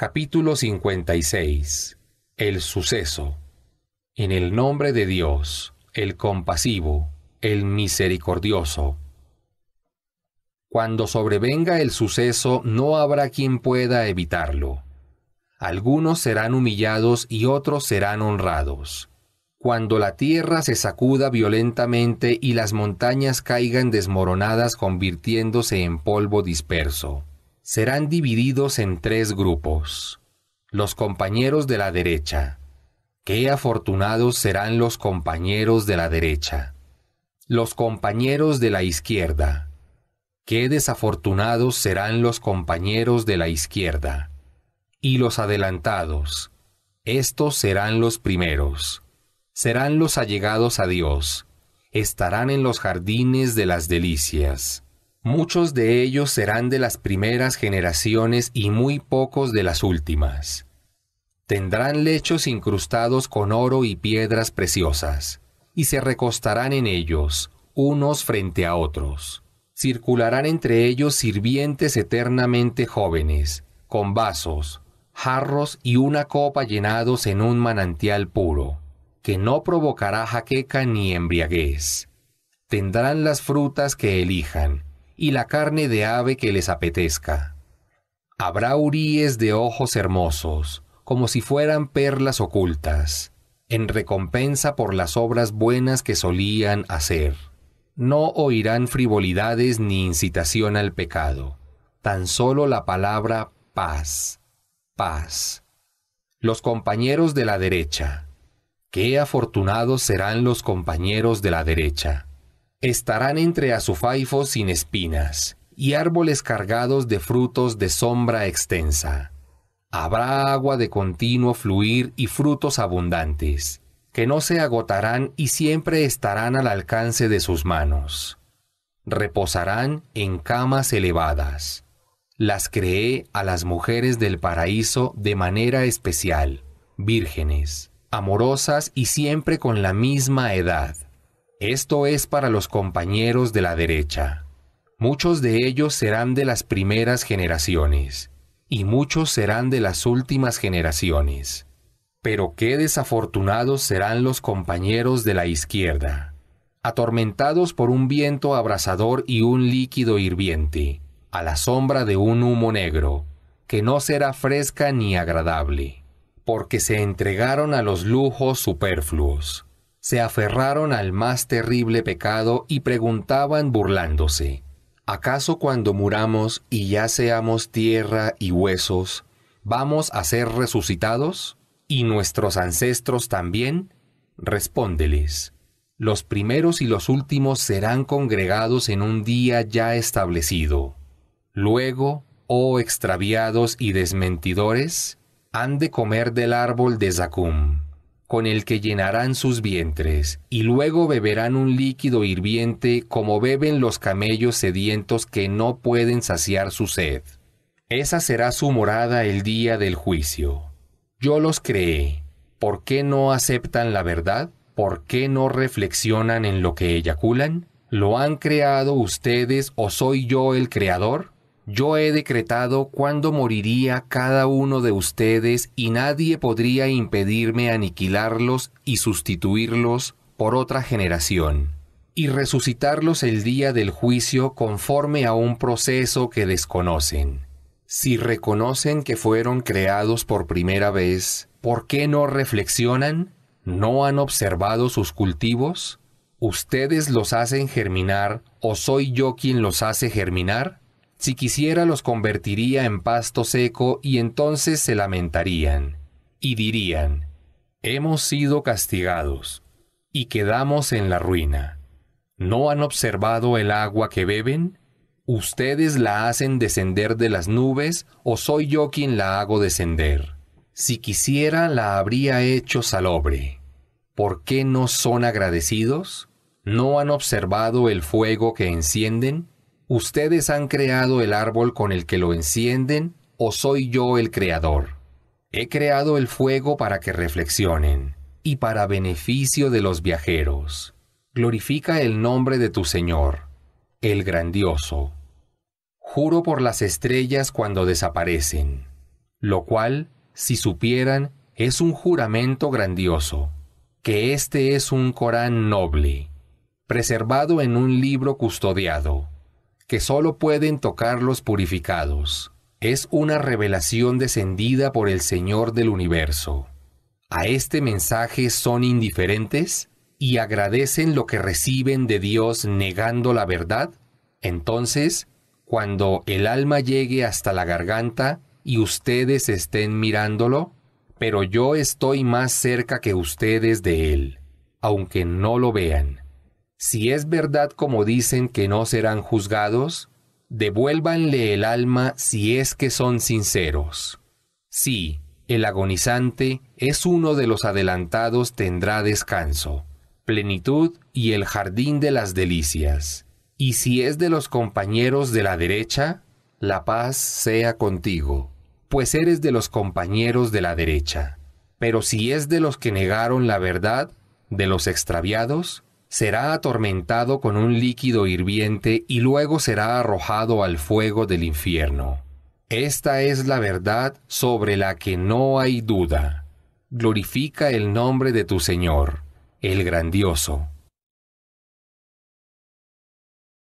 Capítulo 56 El suceso En el nombre de Dios, el compasivo, el misericordioso. Cuando sobrevenga el suceso no habrá quien pueda evitarlo. Algunos serán humillados y otros serán honrados. Cuando la tierra se sacuda violentamente y las montañas caigan desmoronadas convirtiéndose en polvo disperso serán divididos en tres grupos. Los compañeros de la derecha. Qué afortunados serán los compañeros de la derecha. Los compañeros de la izquierda. Qué desafortunados serán los compañeros de la izquierda. Y los adelantados. Estos serán los primeros. Serán los allegados a Dios. Estarán en los jardines de las delicias. Muchos de ellos serán de las primeras generaciones y muy pocos de las últimas. Tendrán lechos incrustados con oro y piedras preciosas, y se recostarán en ellos, unos frente a otros. Circularán entre ellos sirvientes eternamente jóvenes, con vasos, jarros y una copa llenados en un manantial puro, que no provocará jaqueca ni embriaguez. Tendrán las frutas que elijan, y la carne de ave que les apetezca. Habrá uríes de ojos hermosos, como si fueran perlas ocultas, en recompensa por las obras buenas que solían hacer. No oirán frivolidades ni incitación al pecado, tan solo la palabra paz, paz. Los compañeros de la derecha. Qué afortunados serán los compañeros de la derecha Estarán entre azufaifos sin espinas y árboles cargados de frutos de sombra extensa. Habrá agua de continuo fluir y frutos abundantes, que no se agotarán y siempre estarán al alcance de sus manos. Reposarán en camas elevadas. Las creé a las mujeres del paraíso de manera especial, vírgenes, amorosas y siempre con la misma edad. Esto es para los compañeros de la derecha. Muchos de ellos serán de las primeras generaciones, y muchos serán de las últimas generaciones. Pero qué desafortunados serán los compañeros de la izquierda, atormentados por un viento abrasador y un líquido hirviente, a la sombra de un humo negro, que no será fresca ni agradable, porque se entregaron a los lujos superfluos se aferraron al más terrible pecado y preguntaban burlándose, ¿acaso cuando muramos y ya seamos tierra y huesos, vamos a ser resucitados? ¿Y nuestros ancestros también? Respóndeles, los primeros y los últimos serán congregados en un día ya establecido. Luego, oh extraviados y desmentidores, han de comer del árbol de Zacum con el que llenarán sus vientres, y luego beberán un líquido hirviente como beben los camellos sedientos que no pueden saciar su sed. Esa será su morada el día del juicio. Yo los creé. ¿Por qué no aceptan la verdad? ¿Por qué no reflexionan en lo que eyaculan? ¿Lo han creado ustedes o soy yo el creador? Yo he decretado cuándo moriría cada uno de ustedes y nadie podría impedirme aniquilarlos y sustituirlos por otra generación, y resucitarlos el día del juicio conforme a un proceso que desconocen. Si reconocen que fueron creados por primera vez, ¿por qué no reflexionan? ¿No han observado sus cultivos? ¿Ustedes los hacen germinar o soy yo quien los hace germinar? Si quisiera los convertiría en pasto seco y entonces se lamentarían y dirían, hemos sido castigados y quedamos en la ruina. ¿No han observado el agua que beben? Ustedes la hacen descender de las nubes o soy yo quien la hago descender. Si quisiera la habría hecho salobre. ¿Por qué no son agradecidos? ¿No han observado el fuego que encienden? ¿Ustedes han creado el árbol con el que lo encienden o soy yo el creador? He creado el fuego para que reflexionen y para beneficio de los viajeros. Glorifica el nombre de tu Señor, el grandioso. Juro por las estrellas cuando desaparecen, lo cual, si supieran, es un juramento grandioso, que este es un Corán noble, preservado en un libro custodiado que solo pueden tocar los purificados. Es una revelación descendida por el Señor del universo. A este mensaje son indiferentes y agradecen lo que reciben de Dios negando la verdad. Entonces, cuando el alma llegue hasta la garganta y ustedes estén mirándolo, pero yo estoy más cerca que ustedes de él, aunque no lo vean si es verdad como dicen que no serán juzgados, devuélvanle el alma si es que son sinceros. Sí, el agonizante es uno de los adelantados tendrá descanso, plenitud y el jardín de las delicias. Y si es de los compañeros de la derecha, la paz sea contigo, pues eres de los compañeros de la derecha. Pero si es de los que negaron la verdad, de los extraviados, será atormentado con un líquido hirviente y luego será arrojado al fuego del infierno. Esta es la verdad sobre la que no hay duda. Glorifica el nombre de tu Señor, el grandioso.